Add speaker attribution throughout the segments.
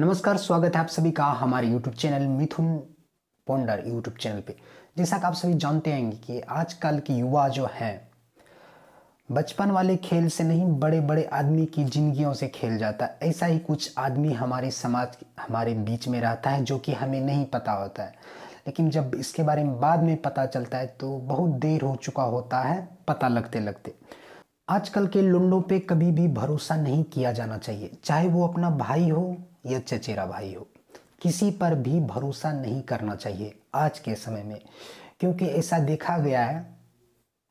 Speaker 1: नमस्कार स्वागत है आप सभी का हमारे यूट्यूब चैनल मिथुन पोंडर यूट्यूब चैनल पे जैसा कि आप सभी जानते हैं कि आजकल के युवा जो हैं बचपन वाले खेल से नहीं बड़े बड़े आदमी की जिंदगियों से खेल जाता है ऐसा ही कुछ आदमी हमारे समाज हमारे बीच में रहता है जो कि हमें नहीं पता होता है लेकिन जब इसके बारे में बाद में पता चलता है तो बहुत देर हो चुका होता है पता लगते लगते आजकल के लुंडों पे कभी भी भरोसा नहीं किया जाना चाहिए चाहे वो अपना भाई हो या चचेरा भाई हो किसी पर भी भरोसा नहीं करना चाहिए आज के समय में क्योंकि ऐसा देखा गया है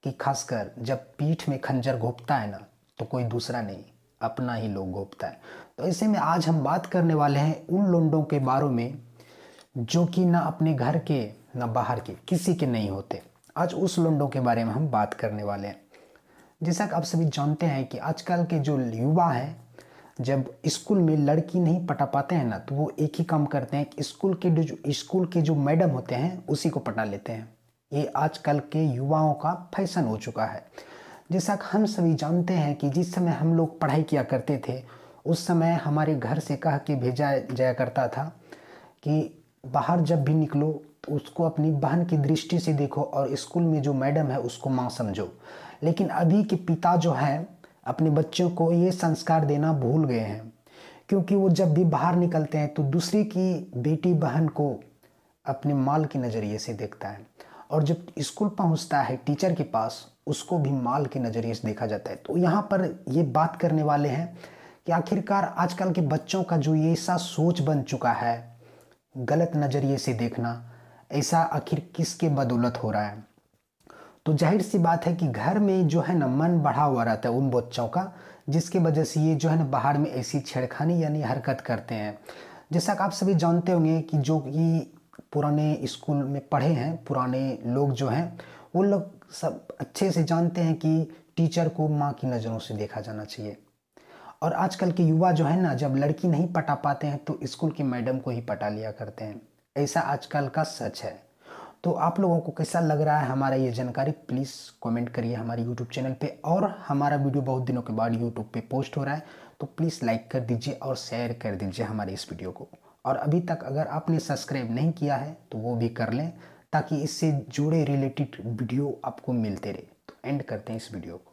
Speaker 1: कि खासकर जब पीठ में खंजर घोपता है ना तो कोई दूसरा नहीं अपना ही लोग घोपता है तो ऐसे में आज हम बात करने वाले हैं उन लुंडों के बारे में जो कि ना अपने घर के ना बाहर के किसी के नहीं होते आज उस लुंडों के बारे में हम बात करने वाले हैं जैसा कि आप सभी जानते हैं कि आजकल के जो युवा है जब स्कूल में लड़की नहीं पटा पाते हैं ना तो वो एक ही काम करते हैं कि स्कूल के जो स्कूल के जो मैडम होते हैं उसी को पटा लेते हैं ये आजकल के युवाओं का फैशन हो चुका है जैसा कि हम सभी जानते हैं कि जिस समय हम लोग पढ़ाई किया करते थे उस समय हमारे घर से कह के भेजा जाया करता था कि बाहर जब भी निकलो तो उसको अपनी बहन की दृष्टि से देखो और स्कूल में जो मैडम है उसको माँ समझो लेकिन अभी के पिता जो हैं अपने बच्चों को ये संस्कार देना भूल गए हैं क्योंकि वो जब भी बाहर निकलते हैं तो दूसरे की बेटी बहन को अपने माल के नज़रिए से देखता है और जब स्कूल पहुंचता है टीचर के पास उसको भी माल के नज़रिए से देखा जाता है तो यहाँ पर ये बात करने वाले हैं कि आखिरकार आजकल के बच्चों का जो ये ऐसा सोच बन चुका है गलत नज़रिए से देखना ऐसा आखिर किसके बदौलत हो रहा है तो जाहिर सी बात है कि घर में जो है ना मन बढ़ा हुआ रहता है उन बच्चों का जिसकी वजह से ये जो है ना बाहर में ऐसी छेड़खानी यानी हरकत करते हैं जैसा कि आप सभी जानते होंगे कि जो कि पुराने स्कूल में पढ़े हैं पुराने लोग जो हैं वो लोग सब अच्छे से जानते हैं कि टीचर को माँ की नज़रों से देखा जाना चाहिए और आजकल के युवा जो है ना जब लड़की नहीं पटा पाते हैं तो स्कूल की मैडम को ही पटा लिया करते हैं ऐसा आजकल का सच है तो आप लोगों को कैसा लग रहा है हमारा ये जानकारी प्लीज़ कमेंट करिए हमारे यूट्यूब चैनल पे और हमारा वीडियो बहुत दिनों के बाद यूट्यूब पे पोस्ट हो रहा है तो प्लीज़ लाइक कर दीजिए और शेयर कर दीजिए हमारे इस वीडियो को और अभी तक अगर आपने सब्सक्राइब नहीं किया है तो वो भी कर लें ताकि इससे जुड़े रिलेटेड वीडियो आपको मिलते रहे तो एंड करते हैं इस वीडियो को